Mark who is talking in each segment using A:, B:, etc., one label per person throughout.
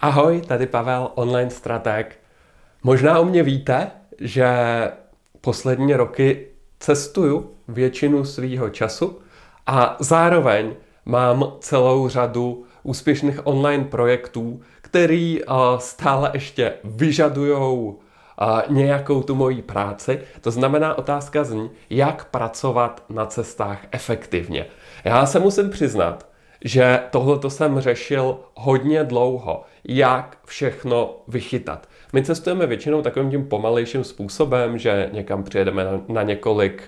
A: Ahoj, tady Pavel, online strateg. Možná o mě víte, že poslední roky cestuju většinu svýho času a zároveň mám celou řadu úspěšných online projektů, který eh, stále ještě vyžadují eh, nějakou tu moji práci. To znamená, otázka zní, jak pracovat na cestách efektivně. Já se musím přiznat, že tohle jsem řešil hodně dlouho jak všechno vychytat. My cestujeme většinou takovým tím pomalejším způsobem, že někam přijedeme na, několik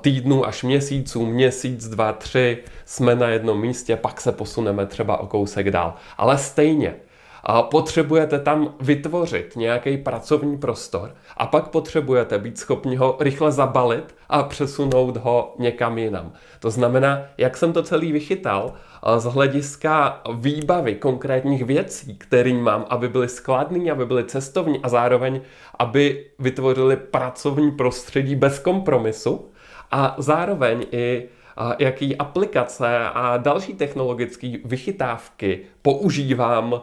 A: týdnů až měsíců, měsíc, dva, tři, jsme na jednom místě, pak se posuneme třeba o kousek dál. Ale stejně, a potřebujete tam vytvořit nějaký pracovní prostor a pak potřebujete být schopni ho rychle zabalit a přesunout ho někam jinam. To znamená, jak jsem to celý vychytal, z hlediska výbavy konkrétních věcí, které mám, aby byly skladný, aby byly cestovní a zároveň, aby vytvořili pracovní prostředí bez kompromisu a zároveň i jaký aplikace a další technologické vychytávky používám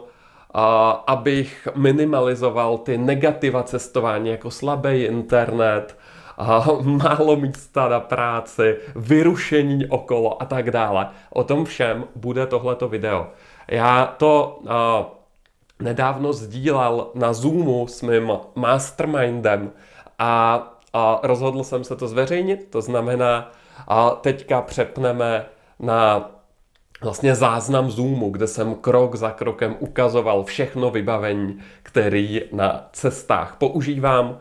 A: abych minimalizoval ty negativa cestování jako slabý internet, málo místa na práci, vyrušení okolo a tak dále. O tom všem bude tohleto video. Já to nedávno sdílel na Zoomu s mým mastermindem a, rozhodl jsem se to zveřejnit, to znamená, a teďka přepneme na vlastně záznam Zoomu, kde jsem krok za krokem ukazoval všechno vybavení, který na cestách používám.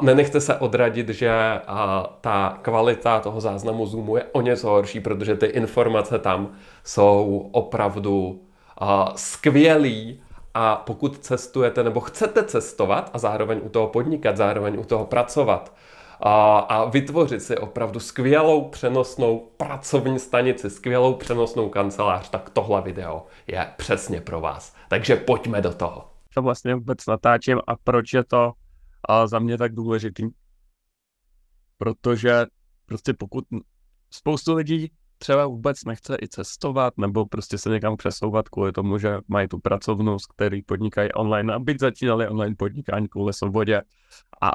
A: Nenechte se odradit, že ta kvalita toho záznamu Zoomu je o něco horší, protože ty informace tam jsou opravdu skvělý a pokud cestujete nebo chcete cestovat a zároveň u toho podnikat, zároveň u toho pracovat, a, a vytvořit si opravdu skvělou přenosnou pracovní stanici, skvělou přenosnou kancelář, tak tohle video je přesně pro vás. Takže pojďme do toho.
B: To vlastně vůbec natáčím a proč je to a za mě tak důležitý? Protože prostě pokud spoustu lidí třeba vůbec nechce i cestovat, nebo prostě se někam přesouvat kvůli tomu, že mají tu pracovnost, který podnikají online, a byť začínali online podnikání kvůli svobodě a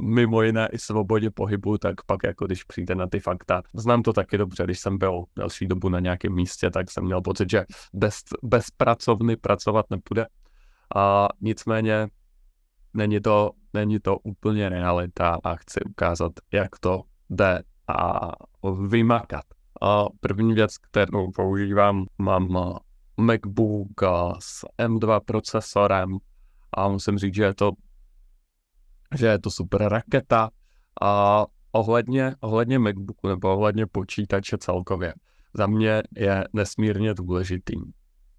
B: mimo jiné i svobodě pohybu, tak pak jako když přijde na ty fakta. Znám to taky dobře, když jsem byl další dobu na nějakém místě, tak jsem měl pocit, že bez, bez pracovny pracovat nepůjde. A nicméně není to, není to úplně realita a chci ukázat, jak to jde a vymakat. A první věc, kterou používám, mám MacBook s M2 procesorem a musím říct, že je to že je to super raketa a ohledně, ohledně MacBooku nebo ohledně počítače celkově. Za mě je nesmírně důležitý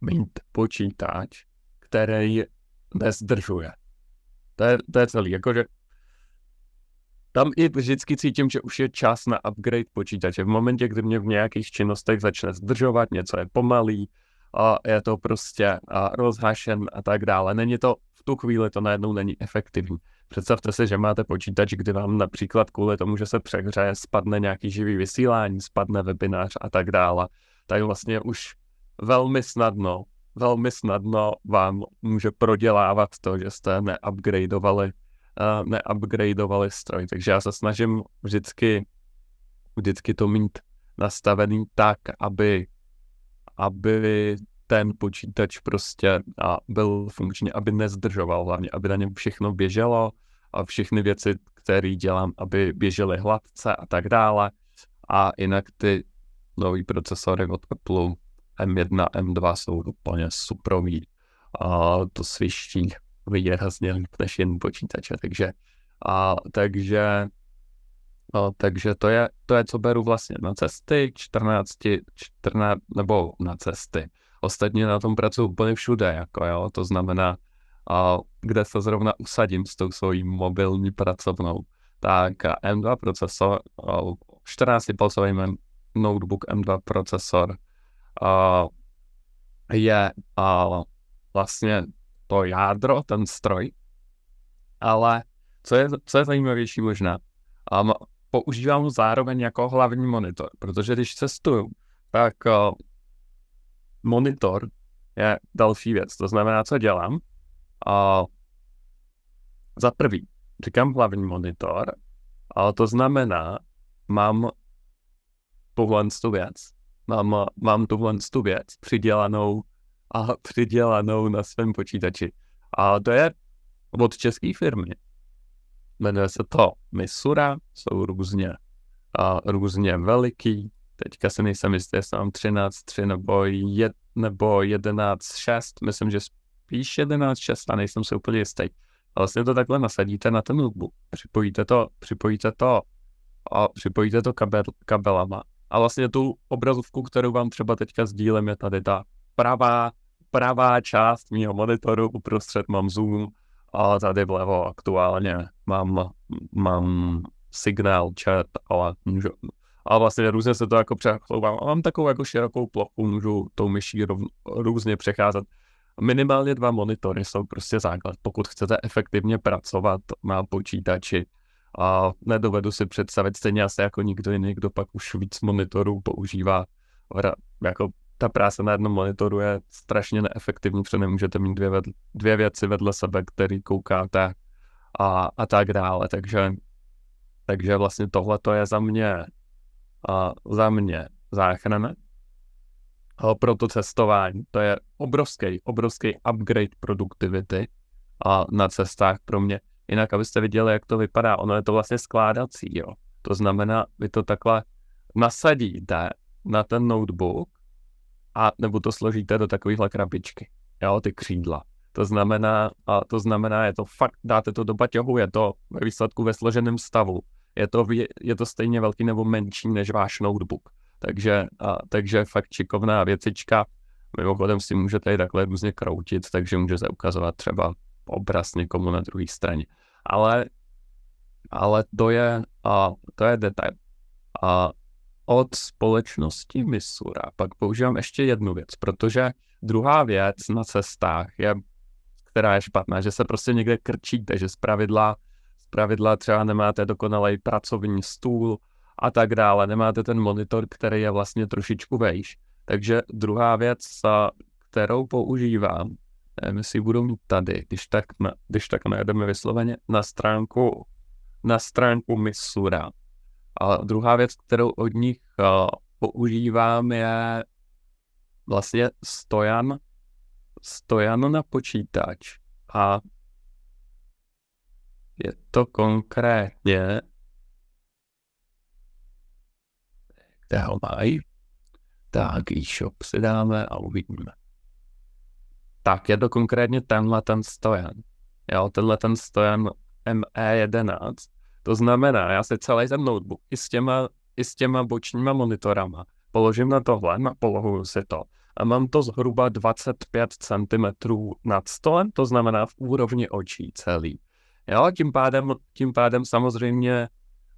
B: mít počítač, který nezdržuje. To je, to je celý. Jakože tam i vždycky cítím, že už je čas na upgrade počítače. V momentě, kdy mě v nějakých činnostech začne zdržovat, něco je pomalý, a je to prostě rozhašen a tak dále. Není to, v tu chvíli to najednou není efektivní. Představte si, že máte počítač, kdy vám například kvůli tomu, že se přehřeje, spadne nějaký živý vysílání, spadne webinář a tak dále. Tak vlastně už velmi snadno, velmi snadno vám může prodělávat to, že jste neupgradeovali, neupgradeovali stroj. Takže já se snažím vždycky, vždycky to mít nastavený tak, aby aby ten počítač prostě a byl funkční, aby nezdržoval hlavně, aby na něm všechno běželo a všechny věci, které dělám, aby běžely hladce a tak dále. A jinak ty nový procesory od Apple M1, M2 jsou úplně suprový. A to sviští výrazně než jen počítače, takže a, takže No, takže to je, to je, co beru vlastně na cesty, 14, 14 nebo na cesty. Ostatně na tom pracuji úplně všude, jako jo, to znamená, a kde se zrovna usadím s tou svojí mobilní pracovnou, tak M2 procesor, 14-palcový notebook M2 procesor a je a vlastně to jádro, ten stroj, ale co je, co je zajímavější možná, a používám ho zároveň jako hlavní monitor, protože když cestuju, tak eh, monitor je další věc. To znamená, co dělám? A za prvý, říkám hlavní monitor, ale to znamená, mám tuhle tu věc, mám, mám tuhle tu věc přidělanou a přidělanou na svém počítači. A to je od české firmy. Jmenuje se to Misura, jsou různě, a různě veliký. Teďka se nejsem jistý, jestli mám 13-3 nebo, jed, nebo 11-6. Myslím, že spíš 11-6 a nejsem si úplně jistý. A vlastně to takhle nasadíte na ten notebook. Připojíte to, připojíte to a připojíte to kabel, kabelama. A vlastně tu obrazovku, kterou vám třeba teďka sdílím, je tady ta pravá, pravá část mého monitoru, uprostřed mám Zoom, a tady vlevo aktuálně mám, mám signál, chat, ale můžu, ale vlastně různě se to jako přechlouvám. A mám takovou jako širokou plochu, můžu tou myší různě přecházet. Minimálně dva monitory jsou prostě základ. Pokud chcete efektivně pracovat na počítači, a nedovedu si představit stejně asi jako nikdo jiný, kdo pak už víc monitorů používá jako ta práce na jednom monitoru je strašně neefektivní, protože nemůžete mít dvě, vedle, dvě věci vedle sebe, který koukáte a, a tak dále. Takže, takže vlastně tohle to je za mě, a za mě záchrana a pro to cestování. To je obrovský, obrovský upgrade produktivity a na cestách pro mě. Jinak, abyste viděli, jak to vypadá, ono je to vlastně skládací, jo. To znamená, vy to takhle nasadíte na ten notebook a nebo to složíte do takovýchhle krabičky, jo, ty křídla. To znamená, a to znamená, je to fakt, dáte to do baťohu, je to ve výsledku ve složeném stavu. Je to, je to stejně velký nebo menší než váš notebook. Takže, a, takže fakt čikovná věcička. Mimochodem si můžete i takhle různě kroutit, takže můžete ukazovat třeba obraz někomu na druhé straně. Ale, ale to je, a, to je detail. A od společnosti Misura pak používám ještě jednu věc, protože druhá věc na cestách je, která je špatná, že se prostě někde krčíte, že z pravidla třeba nemáte dokonalý pracovní stůl a tak dále, nemáte ten monitor, který je vlastně trošičku vejš. Takže druhá věc, kterou používám, nevím, jestli budu mít tady, když tak, když tak najedeme vysloveně na stránku, na stránku Misura, a druhá věc, kterou od nich eh, používám, je vlastně stojan, stojan na počítač. A je to konkrétně, kde ho mají. Tak e-shop si dáme a uvidíme. Tak je to konkrétně tenhle ten stojan. Jo, tenhle ten stojan ME11 to znamená, já se celý ten notebook i s těma, i s těma bočníma monitorama položím na tohle, napolohuju si to a mám to zhruba 25 cm nad stolem, to znamená v úrovni očí celý. Jo, tím pádem, tím pádem samozřejmě,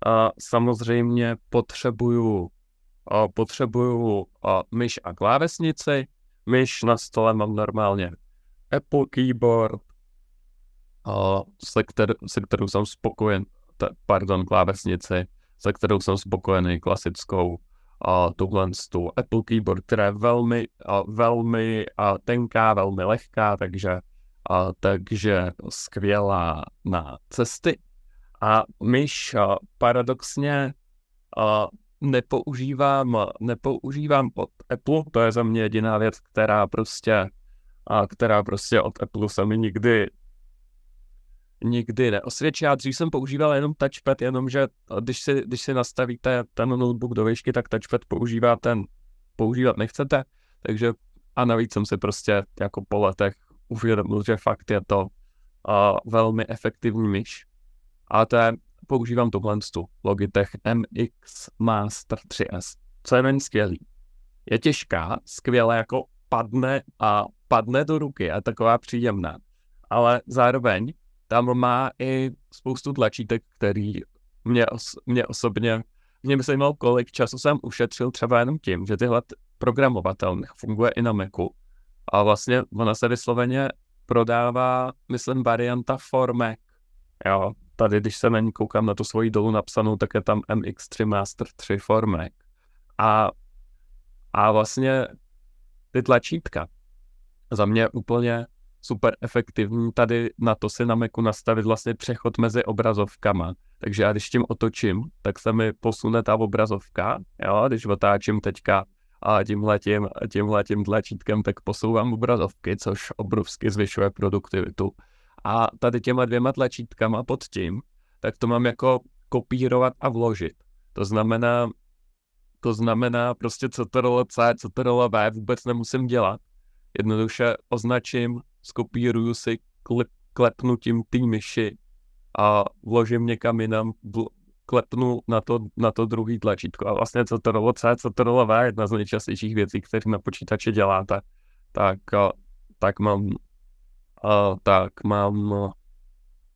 B: a samozřejmě potřebuju, a potřebuju a myš a klávesnici, myš na stole mám normálně Apple keyboard, a se, kter- se kterou jsem spokojen pardon, klávesnici, se kterou jsem spokojený, klasickou, a tuhle tu Apple Keyboard, která je velmi, a velmi a tenká, velmi lehká, takže, a, takže skvělá na cesty. A myš a, paradoxně a, nepoužívám, nepoužívám od Apple, to je za mě jediná věc, která prostě, a, která prostě od Apple se mi nikdy nikdy neosvědčí. Já dřív jsem používal jenom touchpad, jenomže když si, když si nastavíte ten notebook do výšky, tak touchpad používá ten, používat nechcete, takže a navíc jsem si prostě jako po letech uvědomil, že fakt je to a velmi efektivní myš. A to je, používám tuhle tu Logitech MX Master 3S. Co je méně skvělý? Je těžká, skvěle jako padne a padne do ruky a taková příjemná. Ale zároveň tam má i spoustu tlačítek, který mě, os, mě osobně, mě by zajímalo, kolik času jsem ušetřil třeba jenom tím, že tyhle programovatel funguje i na Macu. A vlastně ona se vysloveně prodává, myslím, varianta Mac. Jo, tady, když se na ní koukám na tu svoji dolů napsanou, tak je tam MX3 Master 3 Mac. A, a vlastně ty tlačítka za mě úplně super efektivní. Tady na to si na Macu nastavit vlastně přechod mezi obrazovkama. Takže já když tím otočím, tak se mi posune ta obrazovka. Jo? Když otáčím teďka a tímhle tím, tím tlačítkem, tak posouvám obrazovky, což obrovsky zvyšuje produktivitu. A tady těma dvěma tlačítkama pod tím, tak to mám jako kopírovat a vložit. To znamená, to znamená prostě co to role C, co to role V, vůbec nemusím dělat. Jednoduše označím skopíruju si, klip, klepnutím té myši a vložím někam jinam, bl- klepnu na to, na to druhý tlačítko. A vlastně co to rolo C, co to rolo V, jedna z nejčastějších věcí, které na počítači děláte, tak, a, tak mám, a, tak mám a,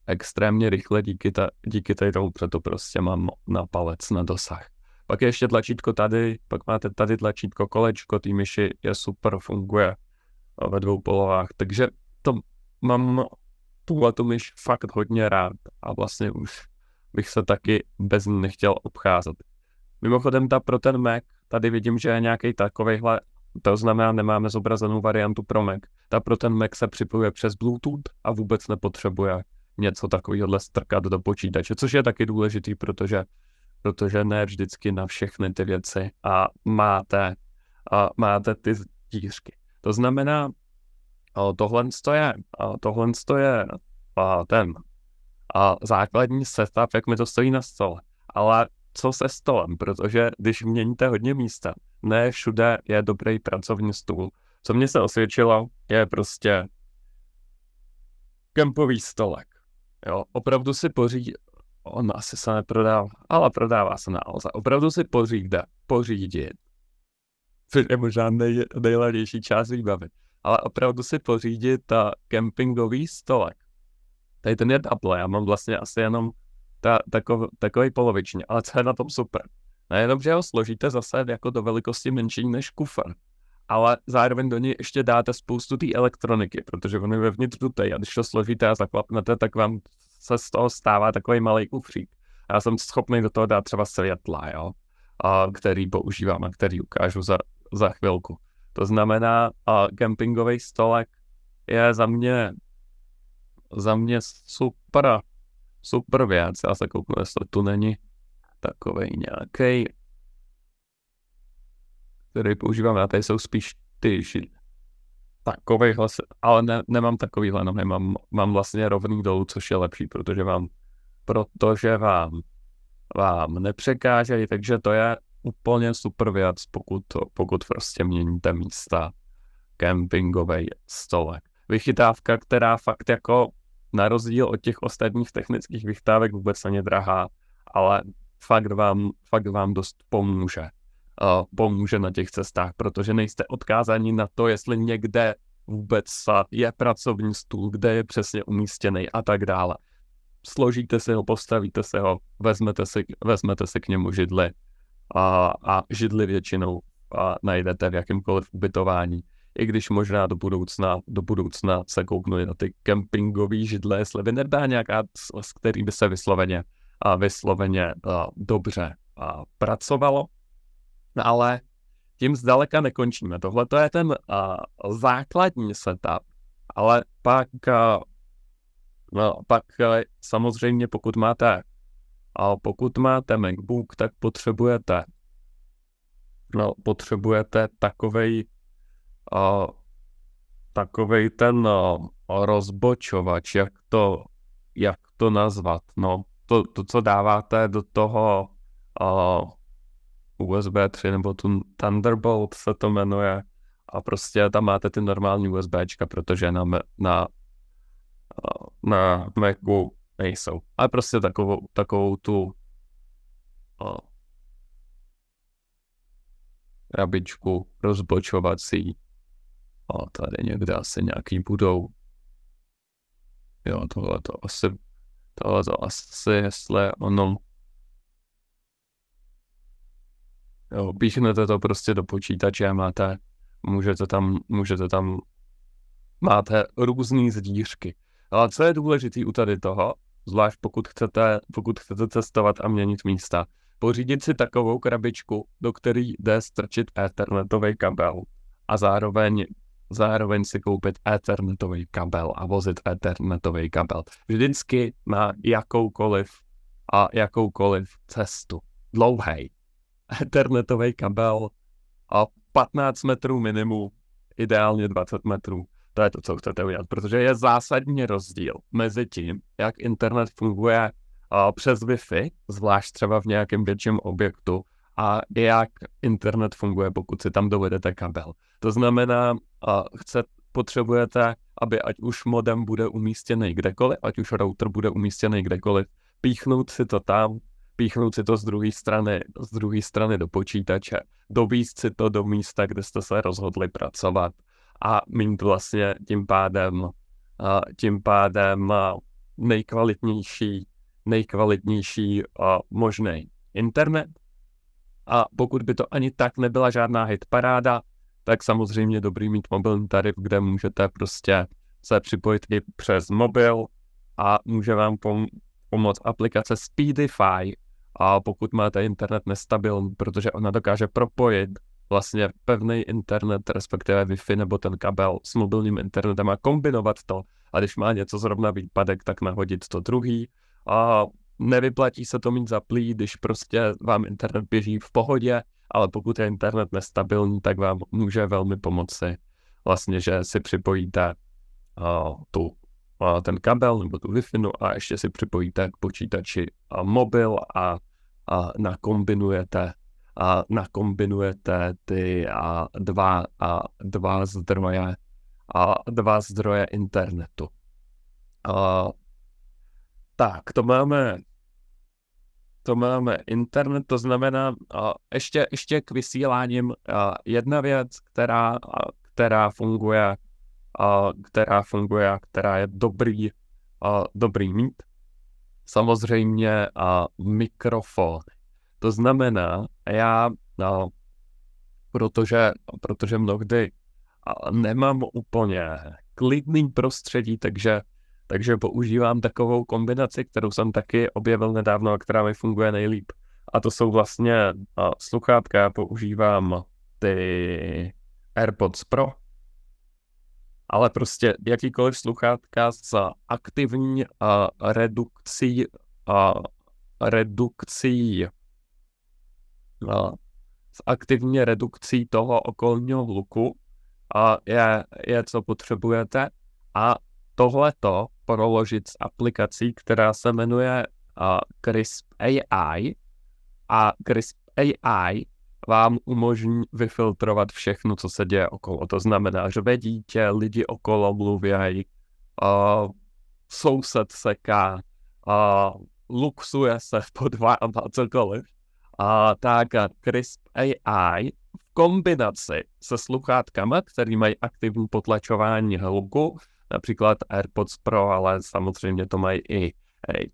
B: extrémně rychle díky, ta, díky tady tomu, proto prostě mám na palec, na dosah. Pak je ještě tlačítko tady, pak máte tady tlačítko kolečko, ty myši je super, funguje ve dvou polovách. Takže to mám tuhle tu myš fakt hodně rád a vlastně už bych se taky bez ní nechtěl obcházet. Mimochodem ta pro ten Mac, tady vidím, že je nějaký takovejhle, to znamená, nemáme zobrazenou variantu pro Mac. Ta pro ten Mac se připojuje přes Bluetooth a vůbec nepotřebuje něco takového strkat do počítače, což je taky důležitý, protože, protože ne vždycky na všechny ty věci a máte, a máte ty dířky. To znamená, tohle je, tohle je ten a základní setup, jak mi to stojí na stole. Ale co se stolem, protože když měníte hodně místa, ne všude je dobrý pracovní stůl. Co mě se osvědčilo, je prostě kempový stolek. Jo, opravdu si pořídí, on asi se neprodává, ale prodává se na alza. Opravdu si pořídá, pořídit což je možná nej, nejlevnější část výbavy. Ale opravdu si pořídit ta kempingový stolek. Tady ten je double, já mám vlastně asi jenom ta, takov, takový poloviční, ale co je na tom super. Nejenom, že ho složíte zase jako do velikosti menší než kufr, ale zároveň do něj ještě dáte spoustu té elektroniky, protože on je vevnitř dutej a když to složíte a zaklapnete, tak vám se z toho stává takový malý kufřík. já jsem schopný do toho dát třeba světla, jo, a který používám a který ukážu za za chvilku. To znamená, a kempingový stolek je za mě za mě super, super věc. Já se kouknu, jestli tu není takový nějaký, který používám. A tady jsou spíš ty takovýhle, ale ne, nemám takovýhle nohy, mám, mám vlastně rovný dolů, což je lepší, protože vám, protože vám, vám nepřekážejí, takže to je úplně super věc, pokud, pokud prostě měníte místa kempingový stolek. Vychytávka, která fakt jako na rozdíl od těch ostatních technických vychytávek vůbec není drahá, ale fakt vám, fakt vám dost pomůže. Uh, pomůže na těch cestách, protože nejste odkázáni na to, jestli někde vůbec je pracovní stůl, kde je přesně umístěný a tak dále. Složíte si ho, postavíte si ho, vezmete si, vezmete si k němu židli a, a židli většinou a najdete v jakémkoliv ubytování. I když možná do budoucna, do budoucna se kouknuli na ty kempingové židle, jestli by nebyla nějaká, s který by se vysloveně, a vysloveně a dobře a pracovalo. Ale tím zdaleka nekončíme. Tohle to je ten a, základní setup, ale pak, a, no, pak a, samozřejmě pokud máte a pokud máte MacBook, tak potřebujete no, potřebujete takovej uh, takovej ten uh, rozbočovač, jak to, jak to nazvat, no, to, to co dáváte do toho uh, USB 3 nebo tu Thunderbolt se to jmenuje a prostě tam máte ty normální USBčka, protože na, na, na MacBook nejsou. Ale prostě takovou, takovou tu a, rabičku rozbočovací. A tady někde asi nějaký budou. Jo, tohle to asi, tohle to asi, jestli ono Jo, píchnete to prostě do počítače a máte, můžete tam, můžete tam, máte různé zdířky. Ale co je důležité u tady toho, zvlášť pokud chcete, pokud chcete cestovat a měnit místa. Pořídit si takovou krabičku, do které jde strčit ethernetový kabel a zároveň zároveň si koupit ethernetový kabel a vozit ethernetový kabel. Vždycky na jakoukoliv a jakoukoliv cestu. dlouhý Ethernetový kabel a 15 metrů minimum, ideálně 20 metrů. To je to, co chcete udělat, protože je zásadní rozdíl mezi tím, jak internet funguje uh, přes Wi-Fi, zvlášť třeba v nějakém větším objektu, a jak internet funguje, pokud si tam dovedete kabel. To znamená, uh, chce, potřebujete, aby ať už modem bude umístěný kdekoliv, ať už router bude umístěný kdekoliv, píchnout si to tam, píchnout si to z druhé strany, z druhé strany do počítače, dovíst si to do místa, kde jste se rozhodli pracovat a mít vlastně tím pádem, tím pádem nejkvalitnější, nejkvalitnější možný internet. A pokud by to ani tak nebyla žádná hitparáda, tak samozřejmě dobrý mít mobilní tarif, kde můžete prostě se připojit i přes mobil a může vám pom- pomoct aplikace Speedify, a pokud máte internet nestabilní, protože ona dokáže propojit vlastně pevný internet, respektive Wi-Fi nebo ten kabel s mobilním internetem a kombinovat to. A když má něco zrovna výpadek, tak nahodit to druhý. A nevyplatí se to mít zaplý, když prostě vám internet běží v pohodě, ale pokud je internet nestabilní, tak vám může velmi pomoci vlastně, že si připojíte a, tu, a, ten kabel nebo tu wi no a ještě si připojíte k počítači a mobil a, a nakombinujete a nakombinujete ty a dva, a dva zdroje a dva zdroje internetu. A, tak, to máme to máme internet, to znamená a ještě, ještě k vysíláním a jedna věc, která, a, která funguje, a, která funguje která je dobrý, a, dobrý mít. Samozřejmě a mikrofon. To znamená, já, no, protože, protože mnohdy nemám úplně klidný prostředí, takže, takže používám takovou kombinaci, kterou jsem taky objevil nedávno a která mi funguje nejlíp. A to jsou vlastně no, sluchátka, já používám ty AirPods Pro, ale prostě jakýkoliv sluchátka s aktivní a redukcí a redukcí No, s aktivní redukcí toho okolního hluku a je, je, co potřebujete. A tohleto proložit s aplikací, která se jmenuje a, CRISP AI a CRISP AI vám umožní vyfiltrovat všechno, co se děje okolo. To znamená, že vedíte, lidi okolo mluvějí, uh, soused seká, a, luxuje se v podvá a cokoliv a tága CRISP AI v kombinaci se sluchátkama, který mají aktivní potlačování hluku, například AirPods Pro, ale samozřejmě to mají i,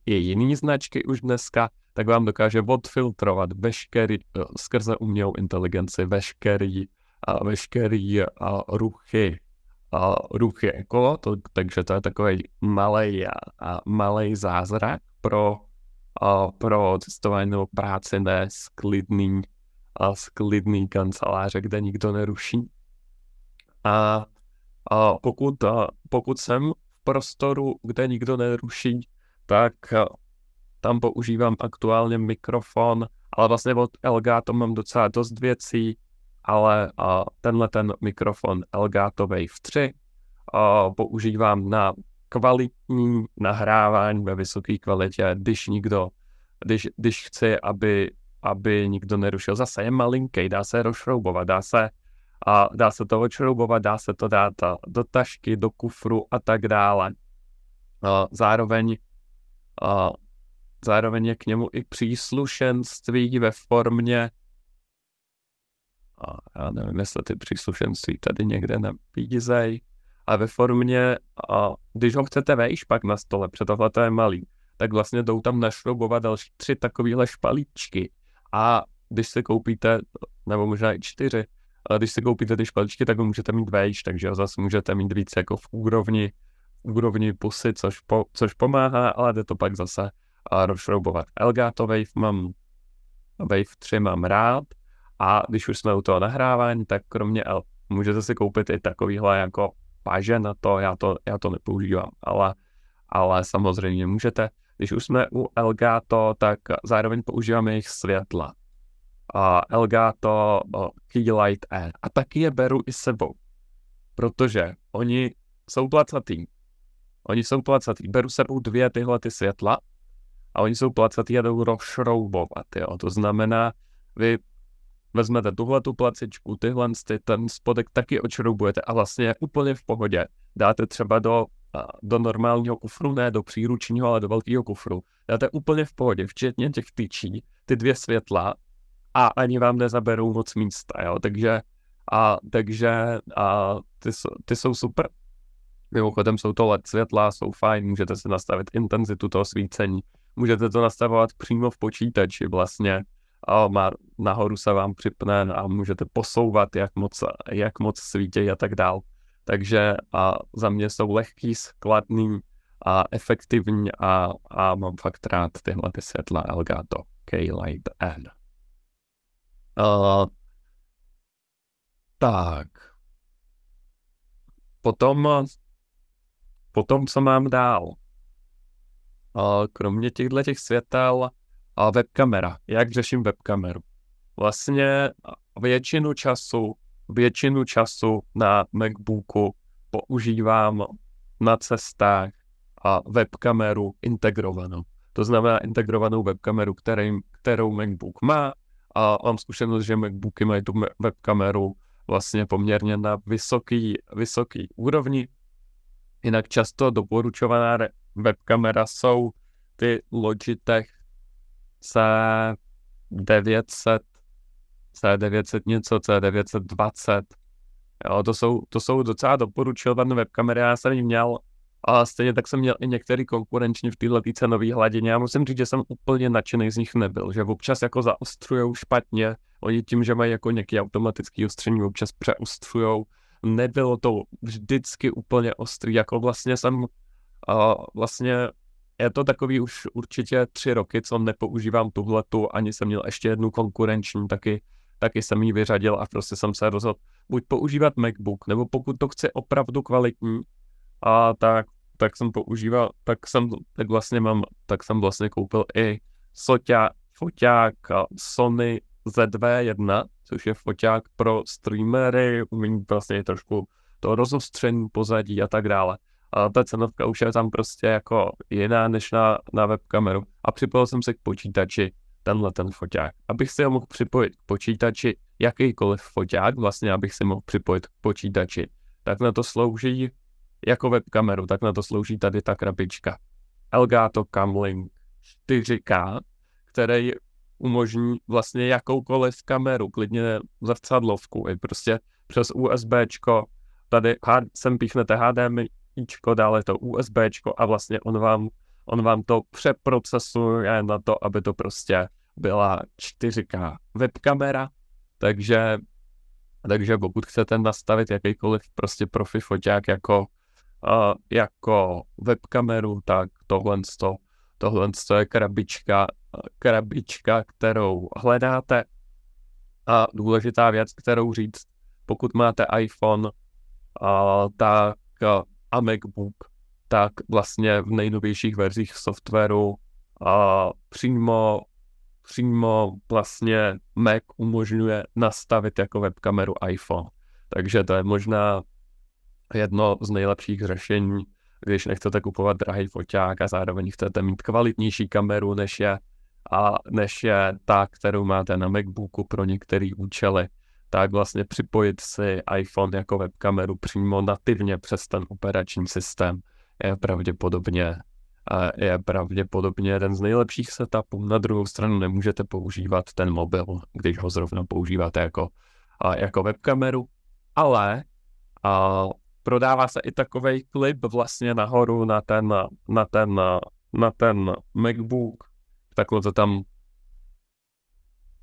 B: i jiné značky už dneska, tak vám dokáže odfiltrovat veškerý, eh, skrze umělou inteligenci veškerý, a veškerý a ruchy, a ruchy kolo, to, takže to je takový malý a, a malej zázrak pro a pro cestování nebo práci ne z klidný, a sklidný klidný kanceláře, kde nikdo neruší. A, a pokud, a pokud jsem v prostoru, kde nikdo neruší, tak tam používám aktuálně mikrofon, ale vlastně od Elgato mám docela dost věcí, ale a tenhle ten mikrofon Elgato Wave 3 a používám na kvalitní nahrávání ve vysoké kvalitě, když nikdo, když, když chci, aby, aby nikdo nerušil. Zase je malinký, dá se rozšroubovat, dá se, a dá se to odšroubovat, dá se to dát do tašky, do kufru a tak dále. A zároveň, a zároveň je k němu i příslušenství ve formě a já nevím, jestli ty příslušenství tady někde nabízejí, a ve formě, a když ho chcete vejš pak na stole, protože tohle je malý, tak vlastně jdou tam našroubovat další tři takovéhle špalíčky. A když se koupíte, nebo možná i čtyři, ale když se koupíte ty špalíčky, tak ho můžete mít vejš, takže zase můžete mít víc jako v úrovni, v úrovni pusy, což, po, což pomáhá, ale jde to pak zase a rozšroubovat. Elgato Wave mám, Wave 3 mám rád a když už jsme u toho nahrávání, tak kromě L můžete si koupit i takovýhle jako páže na to, já to, já to nepoužívám, ale, ale samozřejmě můžete. Když už jsme u Elgato, tak zároveň používáme jejich světla. A Elgato Key Light Air. A taky je beru i sebou, protože oni jsou placatý. Oni jsou placatý. Beru sebou dvě tyhle ty světla a oni jsou placatý a jdou rozšroubovat. Jo. To znamená, vy vezmete tuhle tu placičku, tyhle ty, ten spodek taky očroubujete a vlastně úplně v pohodě. Dáte třeba do, do normálního kufru, ne do příručního, ale do velkého kufru. Dáte úplně v pohodě, včetně těch tyčí, ty dvě světla a ani vám nezaberou moc místa, jo, takže a takže a, ty, ty jsou super. Mimochodem jsou to LED světla, jsou fajn, můžete si nastavit intenzitu toho svícení, můžete to nastavovat přímo v počítači vlastně, a má, nahoru se vám připne a můžete posouvat, jak moc, jak moc svítějí a tak dál. Takže a za mě jsou lehký, skladný a efektivní a, a mám fakt rád tyhle ty světla Elgato K-Light N. Uh, tak. Potom, potom co mám dál? Uh, kromě těchto těch světel, a webkamera. Jak řeším webkameru? Vlastně většinu času, většinu času na MacBooku používám na cestách a webkameru integrovanou. To znamená integrovanou webkameru, který, kterou MacBook má a mám zkušenost, že MacBooky mají tu webkameru vlastně poměrně na vysoký, vysoký úrovni. Jinak často doporučovaná webkamera jsou ty Logitech C900, C900 něco, C920. Jo, to, jsou, to jsou docela doporučované webkamery, já jsem jich měl, a stejně tak jsem měl i některý konkurenčně v této cenové hladině. Já musím říct, že jsem úplně nadšený z nich nebyl, že občas jako zaostrujou špatně, oni tím, že mají jako nějaký automatický ostření, občas přeostrujou. Nebylo to vždycky úplně ostrý, jako vlastně jsem a vlastně je to takový už určitě tři roky, co nepoužívám tuhletu, ani jsem měl ještě jednu konkurenční, taky, taky jsem ji vyřadil a prostě jsem se rozhodl buď používat MacBook, nebo pokud to chce opravdu kvalitní, a tak, tak jsem používal, tak jsem, tak vlastně mám, tak jsem vlastně koupil i Sotia, foťák Sony z 1 což je foťák pro streamery, umím vlastně trošku to rozostření pozadí a tak dále a ta cenovka už je tam prostě jako jiná než na, na webkameru. A připojil jsem se k počítači tenhle ten foťák. Abych si ho mohl připojit k počítači, jakýkoliv foťák vlastně, abych si mohl připojit k počítači, tak na to slouží jako webkameru, tak na to slouží tady ta krabička. Elgato Camlink 4K, který umožní vlastně jakoukoliv kameru, klidně zrcadlovku, i prostě přes USBčko, tady jsem píchnete HDMI ičko, dále to USBčko a vlastně on vám, on vám to přeprocesuje na to, aby to prostě byla 4K webkamera, takže, takže pokud chcete nastavit jakýkoliv prostě profi foťák jako, uh, jako webkameru, tak tohle, to, tohle je krabička, krabička, kterou hledáte. A důležitá věc, kterou říct, pokud máte iPhone, uh, tak uh, a MacBook, tak vlastně v nejnovějších verzích softwaru a přímo, přímo vlastně Mac umožňuje nastavit jako webkameru iPhone. Takže to je možná jedno z nejlepších řešení, když nechcete kupovat drahý foťák a zároveň chcete mít kvalitnější kameru, než je, a než je ta, kterou máte na MacBooku pro některé účely tak vlastně připojit si iPhone jako webkameru přímo nativně přes ten operační systém je pravděpodobně je pravděpodobně jeden z nejlepších setupů. Na druhou stranu nemůžete používat ten mobil, když ho zrovna používáte jako, jako webkameru, ale a prodává se i takový klip vlastně nahoru na ten, na ten, na ten MacBook. Takhle to tam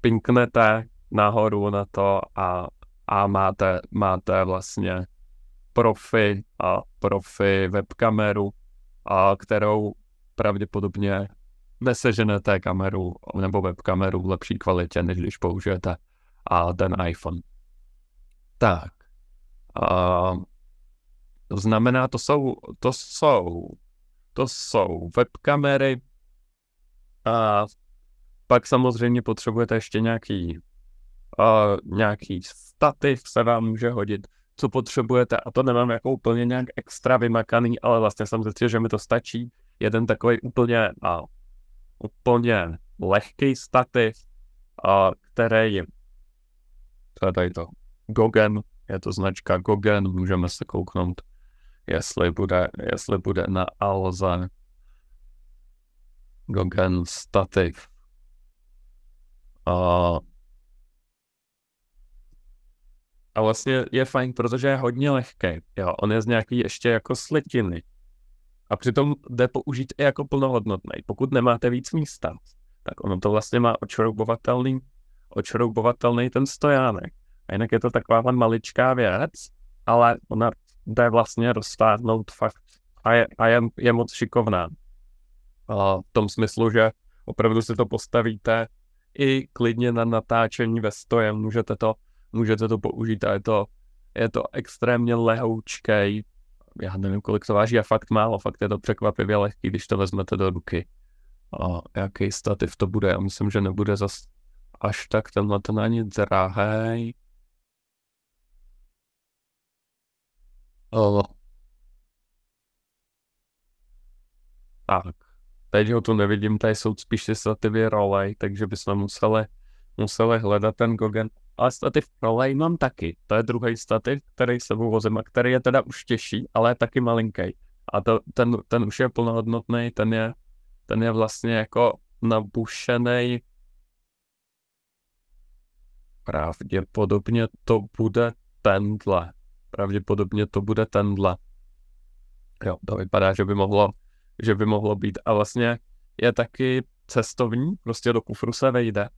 B: pinknete nahoru na to a, a máte, máte vlastně profi a profi webkameru, a kterou pravděpodobně neseženete kameru nebo webkameru v lepší kvalitě, než když použijete a ten iPhone. Tak. A, to znamená, to jsou, to jsou, to jsou webkamery a pak samozřejmě potřebujete ještě nějaký uh, nějaký stativ se vám může hodit, co potřebujete a to nemám jako úplně nějak extra vymakaný, ale vlastně jsem zjistil, že mi to stačí. Jeden takový úplně, uh, úplně lehký stativ, uh, který to je tady to Gogen, je to značka Gogen, můžeme se kouknout, jestli bude, jestli bude na alza Gogen stativ. Uh, a vlastně je fajn, protože je hodně lehký. Jo? On je z nějaký ještě jako slitiny. A přitom jde použít i jako plnohodnotný. Pokud nemáte víc místa, tak ono to vlastně má očroubovatelný, očroubovatelný ten stojánek. A jinak je to taková maličká věc, ale ona jde vlastně roztáhnout fakt a je, a je, je moc šikovná. A v tom smyslu, že opravdu si to postavíte i klidně na natáčení ve stojem, můžete to můžete to použít a je to, je to extrémně lehoučké. Já nevím, kolik to váží a fakt málo, fakt je to překvapivě lehký, když to vezmete do ruky. A jaký stativ to bude? Já myslím, že nebude zas až tak tenhle ten ani drahý. Oh. Tak, teď ho tu nevidím, tady jsou spíš ty stativy rolej, takže bychom museli, museli hledat ten Gogen ale stativ prolej mám taky. To je druhý stativ, který se vozím a který je teda už těžší, ale je taky malinký. A to, ten, ten už je plnohodnotný, ten je, ten je vlastně jako nabušený. Pravděpodobně to bude tenhle. Pravděpodobně to bude tenhle. Jo, to vypadá, že by mohlo, že by mohlo být. A vlastně je taky cestovní, prostě do kufru se vejde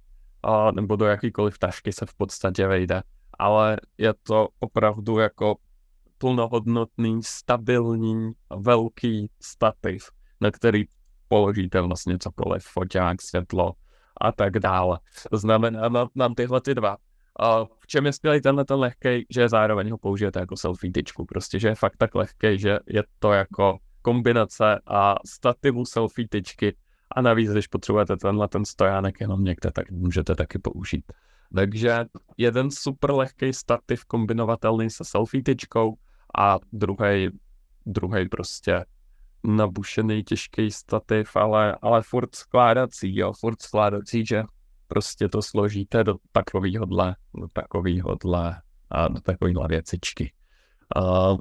B: a, nebo do jakýkoliv tašky se v podstatě vejde. Ale je to opravdu jako plnohodnotný, stabilní, velký stativ, na který položíte vlastně cokoliv, foťák, světlo a tak dále. To znamená, mám, mám tyhle ty dva. A v čem je skvělý tenhle ten lehký, že zároveň ho použijete jako selfie tyčku, prostě, že je fakt tak lehký, že je to jako kombinace a stativu selfie tyčky a navíc, když potřebujete tenhle ten stojánek jenom někde, tak můžete taky použít. Takže jeden super lehký stativ kombinovatelný se selfie tyčkou a druhý, druhý prostě nabušený těžký stativ, ale, ale furt skládací, jo, furt skládací, že prostě to složíte do dle, do dle a do takovýhle věcičky. Uh,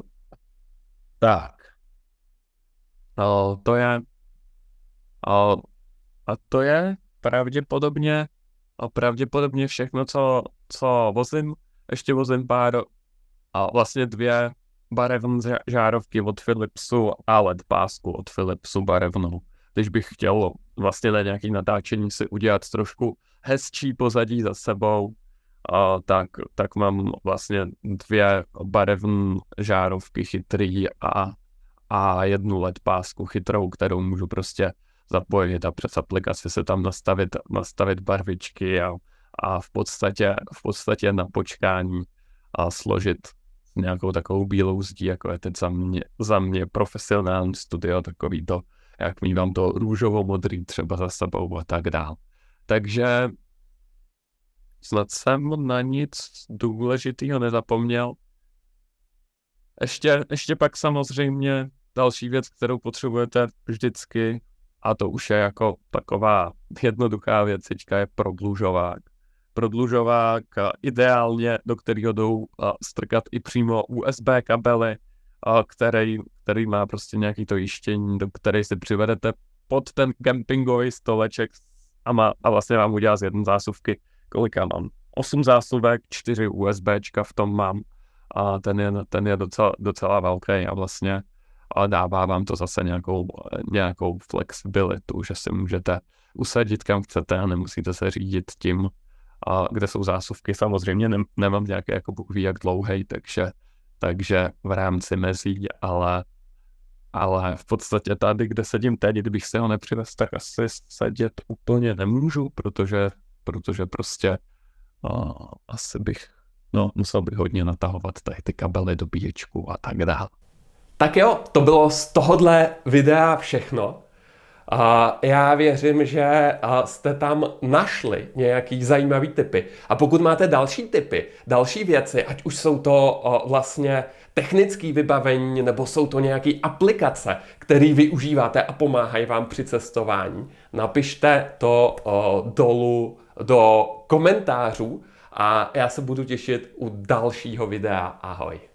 B: tak, uh, to je a, a to je pravděpodobně, a pravděpodobně všechno, co, co vozím. Ještě vozím pár a vlastně dvě barevné žárovky od Philipsu a LED pásku od Philipsu barevnou. Když bych chtěl vlastně na nějaký natáčení si udělat trošku hezčí pozadí za sebou, a tak, tak mám vlastně dvě barevné žárovky chytrý a, a jednu LED pásku chytrou, kterou můžu prostě zapojit a přes aplikaci se tam nastavit, nastavit barvičky a, a v, podstatě, v podstatě na počkání a složit nějakou takovou bílou zdí, jako je teď za mě, za mě profesionální studio, takový to, jak mývám to růžovo-modrý třeba za sebou a tak dál. Takže snad jsem na nic důležitého nezapomněl. Ještě, ještě pak samozřejmě další věc, kterou potřebujete vždycky a to už je jako taková jednoduchá věcička, je prodlužovák. Prodlužovák eh, ideálně, do kterého jdou eh, strkat i přímo USB kabely, eh, který, který má prostě nějaký to jištění, do které si přivedete pod ten kempingový stoleček a, má, a vlastně vám udělá z jedné zásuvky, kolika mám. 8 zásuvek, 4 USBčka v tom mám a ten je, ten je docela, docela velký a vlastně ale dává vám to zase nějakou, nějakou flexibilitu, že si můžete usadit kam chcete a nemusíte se řídit tím, a kde jsou zásuvky. Samozřejmě ne, nemám nějaké, jako Bůh ví, jak dlouhý, takže, takže v rámci mezí, ale, ale v podstatě tady, kde sedím teď, kdybych se ho nepřivez, tak asi sedět úplně nemůžu, protože, protože prostě a, asi bych, no, musel bych hodně natahovat tady ty kabely do bíječku a tak dále.
A: Tak jo, to bylo z tohohle videa všechno. A já věřím, že jste tam našli nějaký zajímavý typy. A pokud máte další typy, další věci, ať už jsou to vlastně technické vybavení, nebo jsou to nějaké aplikace, které využíváte a pomáhají vám při cestování, napište to dolů do komentářů a já se budu těšit u dalšího videa. Ahoj.